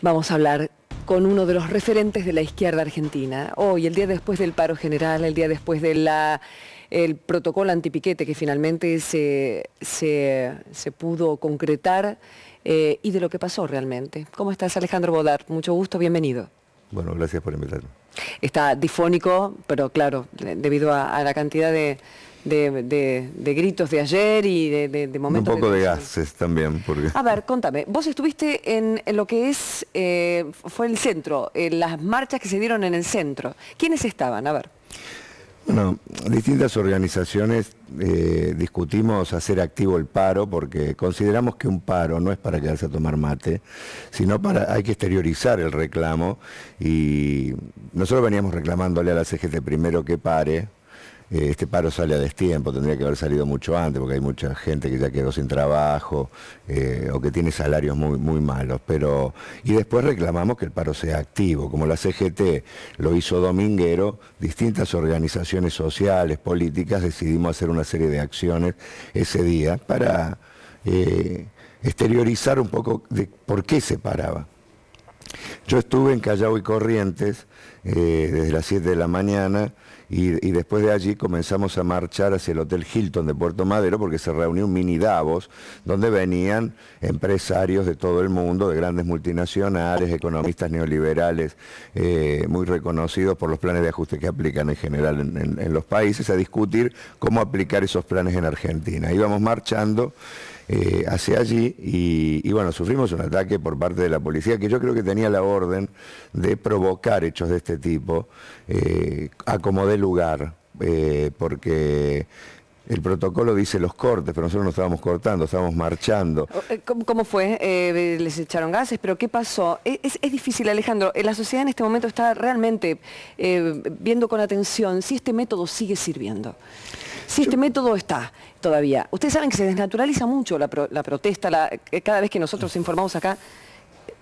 Vamos a hablar con uno de los referentes de la izquierda argentina. Hoy, el día después del paro general, el día después del protocolo antipiquete que finalmente se, se, pudo concretar eh, y de lo que pasó realmente. ¿Cómo estás, Alejandro Bodar? Mucho gusto, bienvenido. Bueno, gracias por invitarme. Está difónico, pero claro, debido a la cantidad de, de, gritos de ayer y de, momentos... Un poco de, gases también. Porque... A ver, contame, vos estuviste en, lo que es, eh, fue el centro, las marchas que se dieron en el centro. ¿Quiénes estaban? A ver. Bueno, distintas organizaciones eh, discutimos hacer activo el paro porque consideramos que un paro no es para quedarse a tomar mate, sino para hay que exteriorizar el reclamo y nosotros veníamos reclamándole a la CGT primero que pare, eh, este paro sale a destiempo, tendría que haber salido mucho antes, porque hay mucha gente que ya quedó sin trabajo eh, o que tiene salarios muy, malos. Pero, y después reclamamos que el paro sea activo, como la CGT lo hizo Dominguero, distintas organizaciones sociales, políticas, decidimos hacer una serie de acciones ese día para eh, exteriorizar un poco de por qué se paraba. Yo estuve en Callao y Corrientes desde las 7 de la mañana y, después de allí comenzamos a marchar hacia el Hotel Hilton de Puerto Madero porque se reunió un mini Davos donde venían empresarios de todo el mundo, de grandes multinacionales, economistas neoliberales eh, muy reconocidos por los planes de ajuste que aplican en general en, en los países, a discutir cómo aplicar esos planes en Argentina. Íbamos marchando. Eh, hacia allí y, bueno, sufrimos un ataque por parte de la policía que yo creo que tenía la orden de provocar hechos de este tipo eh, a como lugar, eh, porque el protocolo dice los cortes, pero nosotros no estábamos cortando, estábamos marchando. Oh, ¿Cómo, fue? ¿Les echaron gases? ¿Pero qué pasó? E, es, difícil, Alejandro. La sociedad en este momento está realmente viendo con atención si este método sigue sirviendo. Sí, este método está todavía. Ustedes saben que se desnaturaliza mucho la, protesta, eh, cada vez que nosotros informamos acá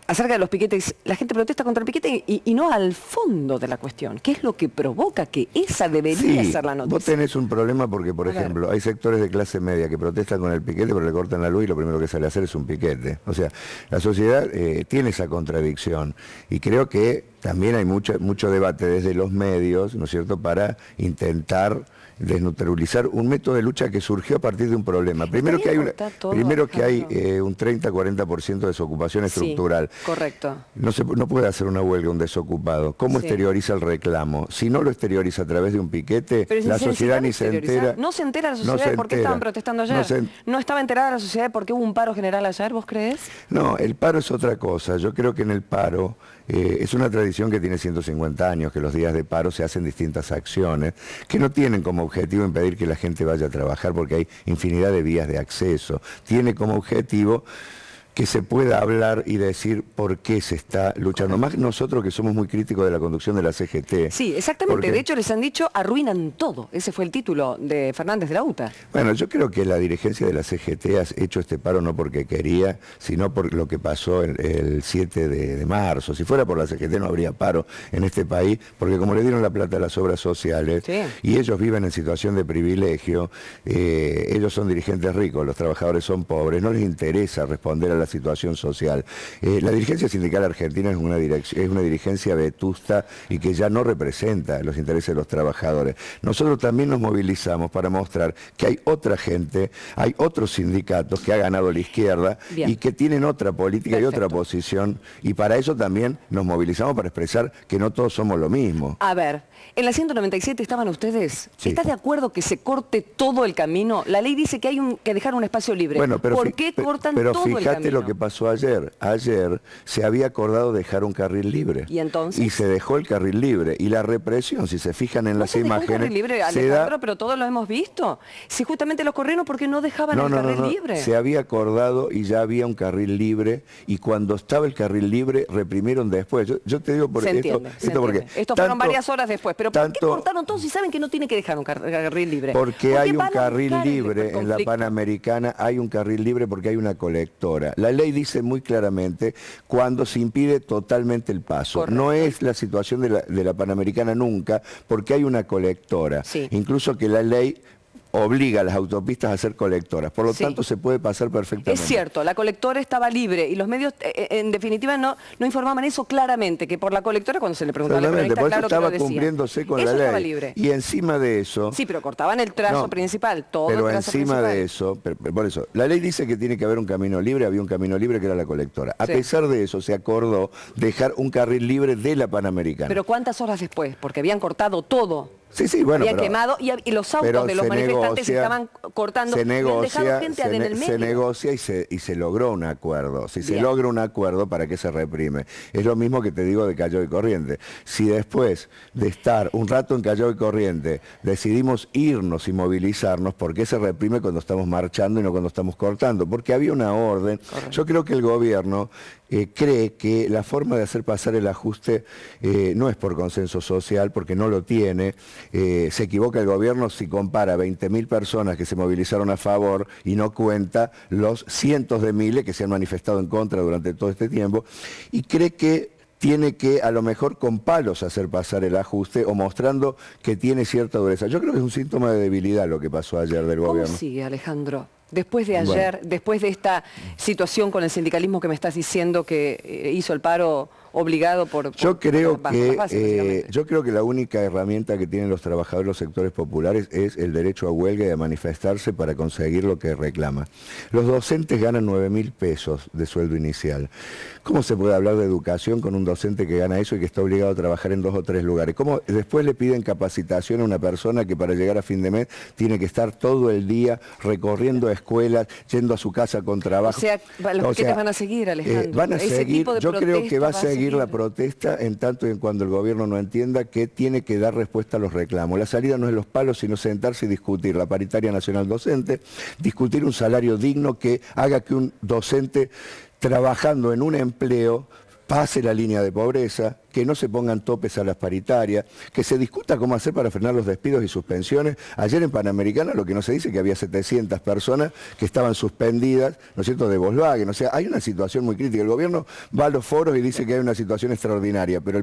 acerca de los piquetes, la gente protesta contra el piquete y, no al fondo de la cuestión, ¿Qué es lo que provoca que esa debería ser la noticia. Vos tenés un problema porque, por ejemplo, hay sectores de clase media que protestan con el piquete, pero le cortan la luz y lo primero que sale a hacer es un piquete. O sea, la sociedad eh, tiene esa contradicción y creo que también hay mucho, mucho debate desde los medios, ¿no es cierto?, para intentar Desnutrializar un método de lucha que surgió a partir de un problema. Primero que hay, primero que hay un 30-40% de desocupación estructural. correcto. No, se, no puede hacer una huelga un desocupado. ¿Cómo exterioriza el reclamo? Si no lo exterioriza a través de un piquete, la sociedad ni se entera. No se entera la sociedad porque qué estaban protestando ayer. No, estaba enterada la sociedad porque hubo un paro general ayer, ¿vos crees? No, el paro es otra cosa. Yo creo que en el paro eh, es una tradición que tiene 150 años, que los días de paro se hacen distintas acciones, que no tienen como objetivo impedir que la gente vaya a trabajar porque hay infinidad de vías de acceso. Tiene como objetivo que se pueda hablar y decir por qué se está luchando. Más nosotros que somos muy críticos de la conducción de la CGT. Sí, exactamente. De hecho, les han dicho arruinan todo. Ese fue el título de Fernández de la UTA. Bueno, yo creo que la dirigencia de la CGT ha hecho este paro no porque quería, sino por lo que pasó el, 7 de, marzo. Si fuera por la CGT no habría paro en este país, porque como le dieron la plata a las obras sociales y ellos viven en situación de privilegio, eh, ellos son dirigentes ricos, los trabajadores son pobres, no les interesa responder a la situación social. Eh, la dirigencia sindical argentina es una, dirección, es una dirigencia vetusta y que ya no representa los intereses de los trabajadores. Nosotros también nos movilizamos para mostrar que hay otra gente, hay otros sindicatos que ha ganado la izquierda y que tienen otra política y otra posición y para eso también nos movilizamos para expresar que no todos somos lo mismo. A ver, en la 197 estaban ustedes. ¿Estás de acuerdo que se corte todo el camino? La ley dice que hay un, que dejar un espacio libre. pero ¿Por qué cortan todo el camino? lo que pasó ayer? Ayer se había acordado dejar un carril libre. ¿Y entonces? Y se dejó el carril libre. Y la represión, si se fijan en las imágenes... Dejó carril libre, Alejandro, pero todos lo hemos visto. Si justamente los corrieron porque no dejaban el carril libre. Se había acordado y ya había un carril libre. Y cuando estaba el carril libre, reprimieron después. Yo, te digo por se esto, esto, porque... Esto fueron varias horas después. Pero ¿por qué cortaron todos si saben que no tiene que dejar un carril libre? Porque, hay un carril libre en la Panamericana, hay un carril libre porque hay una colectora. La ley dice muy claramente cuando se impide totalmente el paso. No es la situación de la, Panamericana nunca, porque hay una colectora. Incluso que la ley obliga a las autopistas a ser colectoras. Por lo tanto, se puede pasar perfectamente. Es cierto, la colectora estaba libre y los medios, eh, eh, en definitiva, no, informaban eso claramente, que por la colectora, cuando se le preguntaba la claro estaba que cumpliéndose con la ley. Y encima de eso... Sí, pero cortaban el trazo principal, todo el trazo encima de eso, por eso, la ley dice que tiene que haber un camino libre, había un camino libre que era la colectora. A pesar de eso, se acordó dejar un carril libre de la Panamericana. Pero ¿cuántas horas después? Porque habían cortado todo. Sí, sí, quemado y, los autos de los manifestantes estaban cortando. Se negocia, y gente se, se negocia y se, y se logró un acuerdo. Si se logra un acuerdo, ¿para qué se reprime? Es lo mismo que te digo de Callao y Corriente. Si después de estar un rato en Callao y Corriente decidimos irnos y movilizarnos, ¿por qué se reprime cuando estamos marchando y no cuando estamos cortando? Porque había una orden. Yo creo que el gobierno eh, cree que la forma de hacer pasar el ajuste eh, no es por consenso social, porque no lo tiene eh, se equivoca el gobierno si compara 20.000 personas que se movilizaron a favor y no cuenta los cientos de miles que se han manifestado en contra durante todo este tiempo y cree que tiene que a lo mejor con palos hacer pasar el ajuste o mostrando que tiene cierta dureza. Yo creo que es un síntoma de debilidad lo que pasó ayer del gobierno. sigue Alejandro? Después de ayer, después de esta situación con el sindicalismo que me estás diciendo que eh, hizo el paro obligado por... yo, creo que, eh, yo creo que la única herramienta que tienen los trabajadores de los sectores populares es el derecho a huelga y a manifestarse para conseguir lo que reclama. Los docentes ganan 9 mil pesos de sueldo inicial. ¿Cómo se puede hablar de educación con un docente que gana eso y que está obligado a trabajar en dos o tres lugares? ¿Cómo después le piden capacitación a una persona que para llegar a fin de mes tiene que estar todo el día recorriendo escuelas, yendo a su casa con trabajo? O sea, los van a seguir, eh, Alejandro. van a seguir, yo creo que va a seguir la protesta en tanto y en cuando el gobierno no entienda que tiene que dar respuesta a los reclamos. La salida no es los palos, sino sentarse y discutir la paritaria nacional docente, discutir un salario digno que haga que un docente trabajando en un empleo pase la línea de pobreza, que no se pongan topes a las paritarias, que se discuta cómo hacer para frenar los despidos y suspensiones. Ayer en Panamericana lo que no se dice es que había 700 personas que estaban suspendidas, ¿no es cierto?, de Volkswagen. O sea, hay una situación muy crítica. El gobierno va a los foros y dice que hay una situación extraordinaria, pero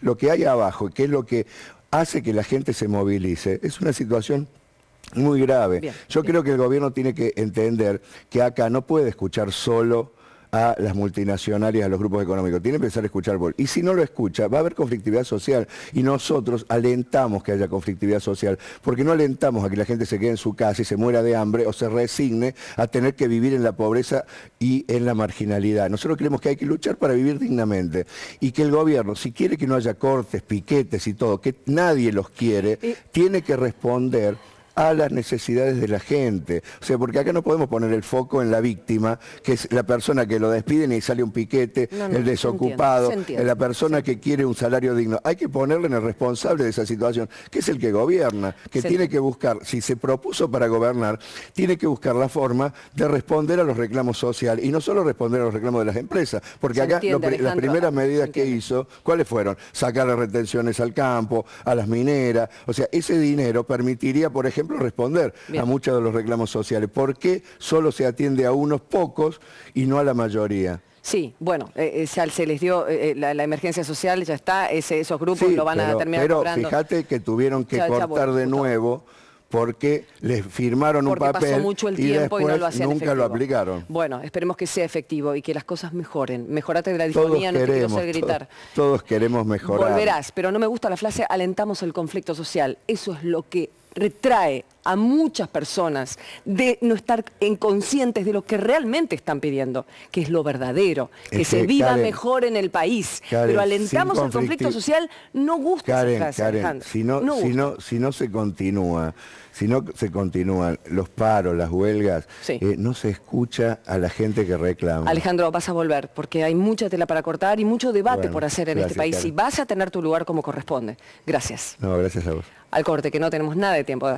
lo que hay abajo, que es lo que hace que la gente se movilice, es una situación muy grave. Yo creo que el gobierno tiene que entender que acá no puede escuchar solo a las multinacionales, a los grupos económicos. Tiene que empezar a escuchar por. Y si no lo escucha, va a haber conflictividad social. Y nosotros alentamos que haya conflictividad social, porque no alentamos a que la gente se quede en su casa y se muera de hambre o se resigne a tener que vivir en la pobreza y en la marginalidad. Nosotros creemos que hay que luchar para vivir dignamente y que el gobierno, si quiere que no haya cortes, piquetes y todo, que nadie los quiere, tiene que responder a las necesidades de la gente. O sea, porque acá no podemos poner el foco en la víctima, que es la persona que lo despiden y sale un piquete, el desocupado, la persona que quiere un salario digno. Hay que ponerle en el responsable de esa situación, que es el que gobierna, que tiene que buscar, si se propuso para gobernar, tiene que buscar la forma de responder a los reclamos sociales y no solo responder a los reclamos de las empresas, porque acá las primeras ah, medidas que hizo, ¿cuáles fueron? Sacar las retenciones al campo, a las mineras, o sea, ese dinero permitiría, por ejemplo, responder a muchos de los reclamos sociales. ¿Por qué solo se atiende a unos pocos y no a la mayoría? Sí, bueno, eh, eh, se les dio eh, la, emergencia social, ya está, esos grupos lo van a terminar Pero fíjate que tuvieron que cortar de nuevo porque les firmaron un papel y, después nunca lo aplicaron. Bueno, esperemos que sea efectivo y que las cosas mejoren. Mejorate de la disponibilidad, no te quiero gritar. Todos, todos queremos mejorar. Volverás, pero no me gusta la frase alentamos el conflicto social. Eso es lo que retrae a muchas personas de no estar inconscientes de lo que realmente están pidiendo, que es lo verdadero, que, se viva mejor en el país. pero alentamos el conflicto social, no gusta. Karen, esa Karen si si, no, se continúa, si no se continúan los paros, las huelgas, eh, no se escucha a la gente que reclama. Alejandro, vas a volver, porque hay mucha tela para cortar y mucho debate por hacer en este país y vas a tener tu lugar como corresponde. Gracias. No, gracias a vos al corte, que no tenemos nada de tiempo.